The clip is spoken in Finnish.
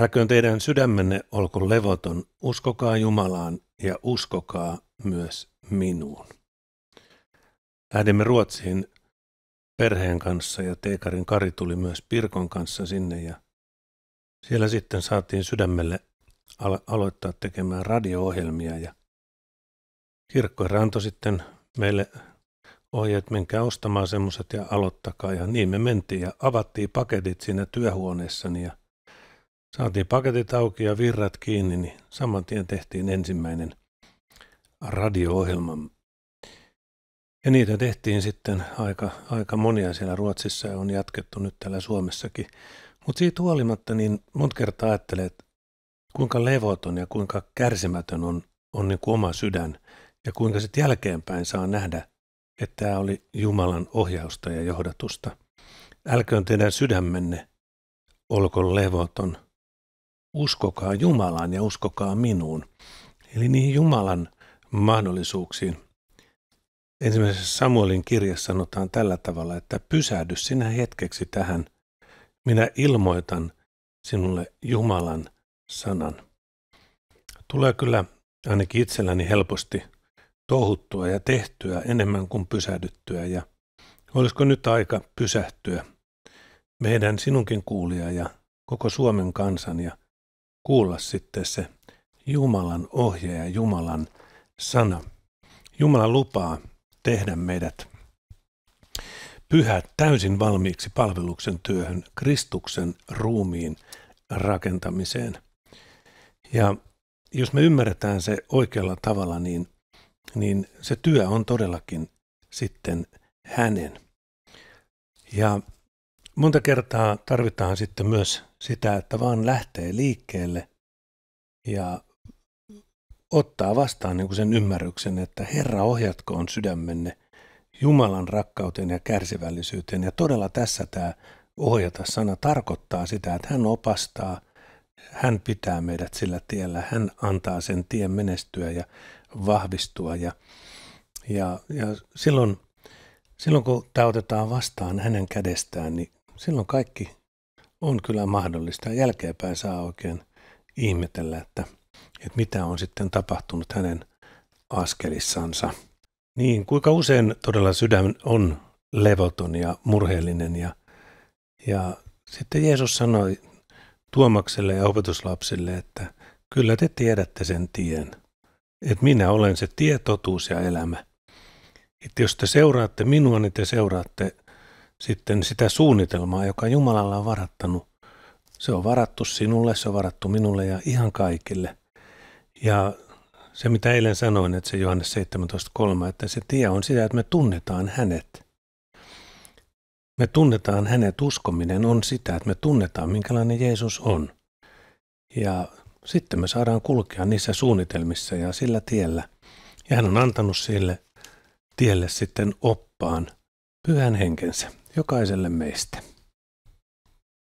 Älköön teidän sydämenne olko levoton, uskokaa Jumalaan ja uskokaa myös minuun. Lähdimme Ruotsiin perheen kanssa ja Teekarin Kari tuli myös Pirkon kanssa sinne ja siellä sitten saatiin sydämelle alo- aloittaa tekemään radio-ohjelmia ja kirkkoherra antoi sitten meille ohjeet, menkää ostamaan semmoiset ja aloittakaa ja niin me mentiin ja avattiin paketit siinä työhuoneessani ja Saatiin paketit auki ja virrat kiinni, niin saman tien tehtiin ensimmäinen radio-ohjelma. Ja niitä tehtiin sitten aika, aika monia siellä Ruotsissa ja on jatkettu nyt täällä Suomessakin. Mutta siitä huolimatta, niin monta kertaa ajattelee, että kuinka levoton ja kuinka kärsimätön on, on niin kuin oma sydän ja kuinka sitten jälkeenpäin saa nähdä, että tämä oli Jumalan ohjausta ja johdatusta. Älköön teidän sydämenne olko levoton – uskokaa Jumalaan ja uskokaa minuun. Eli niihin Jumalan mahdollisuuksiin. Ensimmäisessä Samuelin kirjassa sanotaan tällä tavalla, että pysähdy sinä hetkeksi tähän. Minä ilmoitan sinulle Jumalan sanan. Tulee kyllä ainakin itselläni helposti tohuttua ja tehtyä enemmän kuin pysähdyttyä ja olisiko nyt aika pysähtyä meidän sinunkin kuulia ja koko Suomen kansan ja kuulla sitten se Jumalan ohje ja Jumalan sana. Jumala lupaa tehdä meidät pyhät täysin valmiiksi palveluksen työhön, Kristuksen ruumiin rakentamiseen. Ja jos me ymmärretään se oikealla tavalla, niin, niin se työ on todellakin sitten hänen. Ja monta kertaa tarvitaan sitten myös sitä, että vaan lähtee liikkeelle ja ottaa vastaan niin kuin sen ymmärryksen, että Herra ohjatkoon sydämenne Jumalan rakkauteen ja kärsivällisyyteen. Ja todella tässä tämä ohjata sana tarkoittaa sitä, että hän opastaa, hän pitää meidät sillä tiellä, hän antaa sen tien menestyä ja vahvistua. Ja, ja, ja silloin, silloin kun tämä otetaan vastaan hänen kädestään, niin silloin kaikki on kyllä mahdollista. Jälkeenpäin saa oikein ihmetellä, että, että mitä on sitten tapahtunut hänen askelissansa. Niin, kuinka usein todella sydän on levoton ja murheellinen ja, ja sitten Jeesus sanoi Tuomakselle ja opetuslapsille, että kyllä te tiedätte sen tien, että minä olen se tie, totuus ja elämä. Että jos te seuraatte minua, niin te seuraatte sitten sitä suunnitelmaa, joka Jumalalla on varattanut. Se on varattu sinulle, se on varattu minulle ja ihan kaikille. Ja se, mitä eilen sanoin, että se Johannes 17.3, että se tie on sitä, että me tunnetaan hänet. Me tunnetaan hänet, uskominen on sitä, että me tunnetaan, minkälainen Jeesus on. Ja sitten me saadaan kulkea niissä suunnitelmissa ja sillä tiellä. Ja hän on antanut sille tielle sitten oppaan – pyhän henkensä jokaiselle meistä.